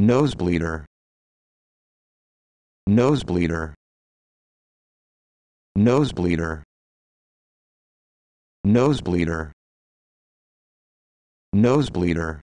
Nosebleeder. Nosebleeder. Nosebleeder. Nosebleeder. Nosebleeder.